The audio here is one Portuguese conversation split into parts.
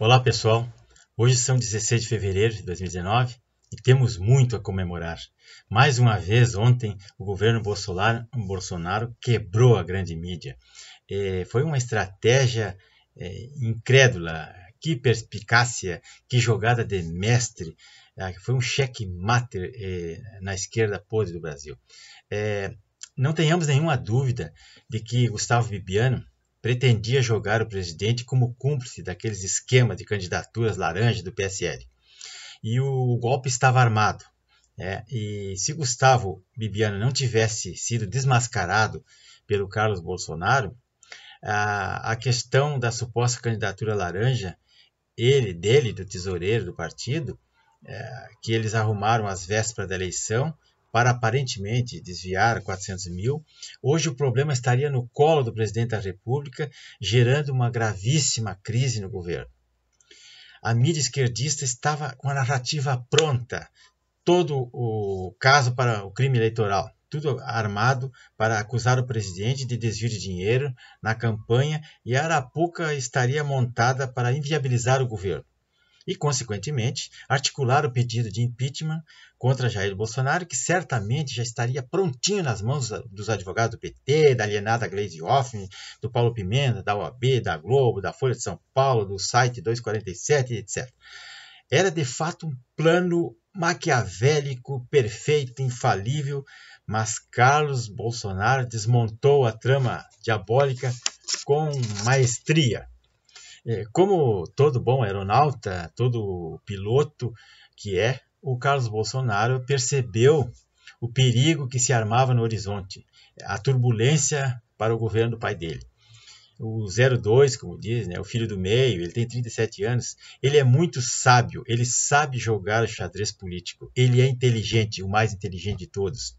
Olá pessoal, hoje são 16 de fevereiro de 2019 e temos muito a comemorar. Mais uma vez, ontem, o governo Bolsonaro, quebrou a grande mídia. É, foi uma estratégia é, incrédula, que perspicácia, que jogada de mestre. É, foi um checkmate é, na esquerda podre do Brasil. É, não tenhamos nenhuma dúvida de que Gustavo Bibiano pretendia jogar o presidente como cúmplice daqueles esquemas de candidaturas laranja do PSL. E o golpe estava armado. É, e se Gustavo Bibiano não tivesse sido desmascarado pelo Carlos Bolsonaro, a, a questão da suposta candidatura laranja, ele, dele, do tesoureiro do partido, é, que eles arrumaram às vésperas da eleição, para aparentemente desviar 400 mil, hoje o problema estaria no colo do presidente da República, gerando uma gravíssima crise no governo. A mídia esquerdista estava com a narrativa pronta, todo o caso para o crime eleitoral, tudo armado para acusar o presidente de desvio de dinheiro na campanha e a Arapuca estaria montada para inviabilizar o governo e, consequentemente, articular o pedido de impeachment contra Jair Bolsonaro, que certamente já estaria prontinho nas mãos dos advogados do PT, da alienada Gleisi Hoffmann, do Paulo Pimenta, da OAB, da Globo, da Folha de São Paulo, do site 247, etc. Era de fato um plano maquiavélico, perfeito, infalível, mas Carlos Bolsonaro desmontou a trama diabólica com maestria. É, como todo bom aeronauta, todo piloto que é, o Carlos Bolsonaro percebeu o perigo que se armava no horizonte, a turbulência para o governo do pai dele. O 02, como diz, né, o filho do meio, ele tem 37 anos, ele é muito sábio, ele sabe jogar o xadrez político, ele é inteligente, o mais inteligente de todos.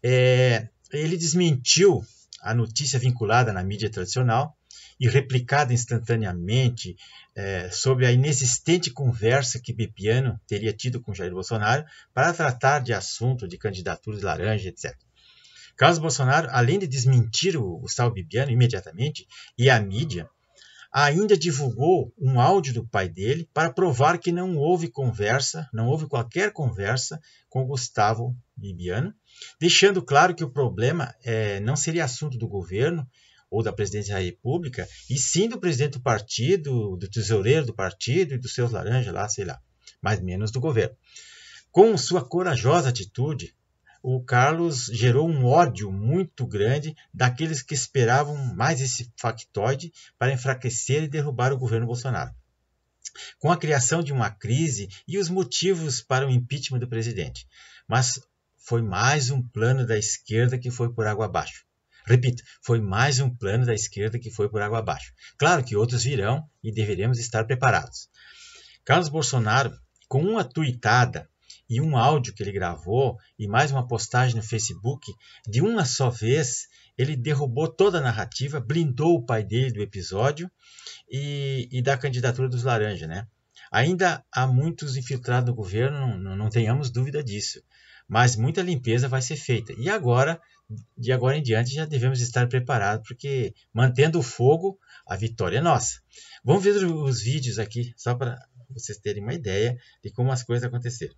É, ele desmentiu a notícia vinculada na mídia tradicional, e replicada instantaneamente é, sobre a inexistente conversa que Bibiano teria tido com Jair Bolsonaro para tratar de assunto de candidaturas laranja, etc. Carlos Bolsonaro, além de desmentir o Gustavo Bibiano imediatamente e a mídia, ainda divulgou um áudio do pai dele para provar que não houve conversa, não houve qualquer conversa com Gustavo Bibiano, deixando claro que o problema é, não seria assunto do governo ou da presidência da República, e sim do presidente do partido, do tesoureiro do partido e dos seus laranjas lá, sei lá, mas menos do governo. Com sua corajosa atitude, o Carlos gerou um ódio muito grande daqueles que esperavam mais esse factoide para enfraquecer e derrubar o governo Bolsonaro. Com a criação de uma crise e os motivos para o impeachment do presidente. Mas foi mais um plano da esquerda que foi por água abaixo. Repito, foi mais um plano da esquerda que foi por água abaixo. Claro que outros virão e deveremos estar preparados. Carlos Bolsonaro, com uma tuitada e um áudio que ele gravou e mais uma postagem no Facebook, de uma só vez ele derrubou toda a narrativa, blindou o pai dele do episódio e, e da candidatura dos Laranja, né? Ainda há muitos infiltrados no governo, não, não tenhamos dúvida disso mas muita limpeza vai ser feita. E agora de agora em diante já devemos estar preparados, porque mantendo o fogo, a vitória é nossa. Vamos ver os vídeos aqui, só para vocês terem uma ideia de como as coisas aconteceram.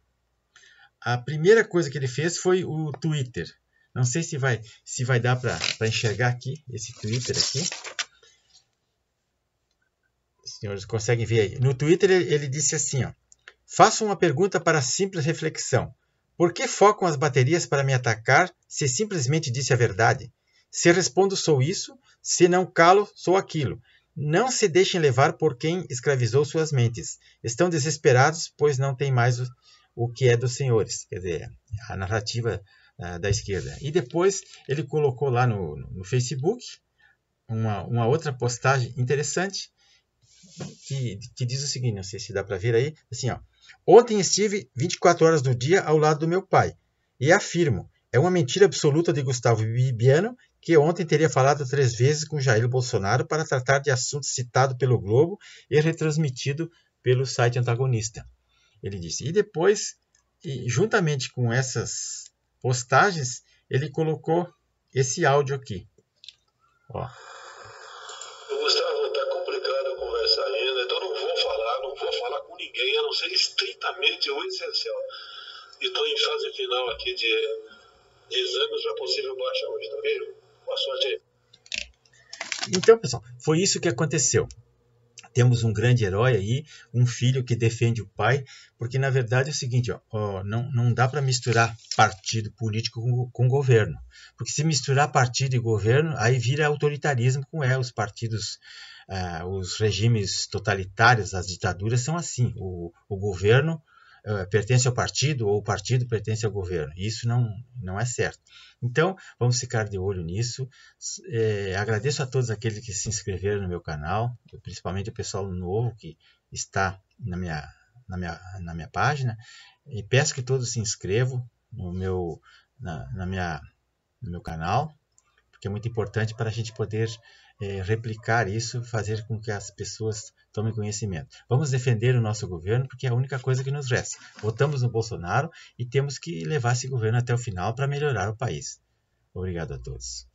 A primeira coisa que ele fez foi o Twitter. Não sei se vai, se vai dar para enxergar aqui, esse Twitter aqui. Os senhores conseguem ver aí. No Twitter ele, ele disse assim, ó. Faça uma pergunta para simples reflexão. Por que focam as baterias para me atacar se simplesmente disse a verdade? Se respondo sou isso, se não calo, sou aquilo. Não se deixem levar por quem escravizou suas mentes. Estão desesperados, pois não têm mais o, o que é dos senhores. Quer dizer, a narrativa uh, da esquerda. E depois ele colocou lá no, no Facebook uma, uma outra postagem interessante que, que diz o seguinte, não sei se dá para ver aí, assim, ó. Ontem estive 24 horas do dia ao lado do meu pai e afirmo, é uma mentira absoluta de Gustavo Bibiano que ontem teria falado três vezes com Jair Bolsonaro para tratar de assunto citado pelo Globo e retransmitido pelo site antagonista. Ele disse. E depois, juntamente com essas postagens, ele colocou esse áudio aqui. Ó. ser estritamente o essencial. E estou em fase final aqui de, de exames para possível baixa hoje, tá vendo? Boa sorte aí. Então, pessoal, foi isso que aconteceu. Temos um grande herói aí, um filho que defende o pai, porque na verdade é o seguinte: ó, ó não, não dá para misturar partido político com, com governo, porque se misturar partido e governo, aí vira autoritarismo com é os partidos Uh, os regimes totalitários, as ditaduras são assim. O, o governo uh, pertence ao partido ou o partido pertence ao governo. Isso não, não é certo. Então, vamos ficar de olho nisso. É, agradeço a todos aqueles que se inscreveram no meu canal, principalmente o pessoal novo que está na minha, na minha, na minha página. E peço que todos se inscrevam no meu, na, na minha, no meu canal, porque é muito importante para a gente poder é, replicar isso, fazer com que as pessoas tomem conhecimento. Vamos defender o nosso governo porque é a única coisa que nos resta. Votamos no Bolsonaro e temos que levar esse governo até o final para melhorar o país. Obrigado a todos.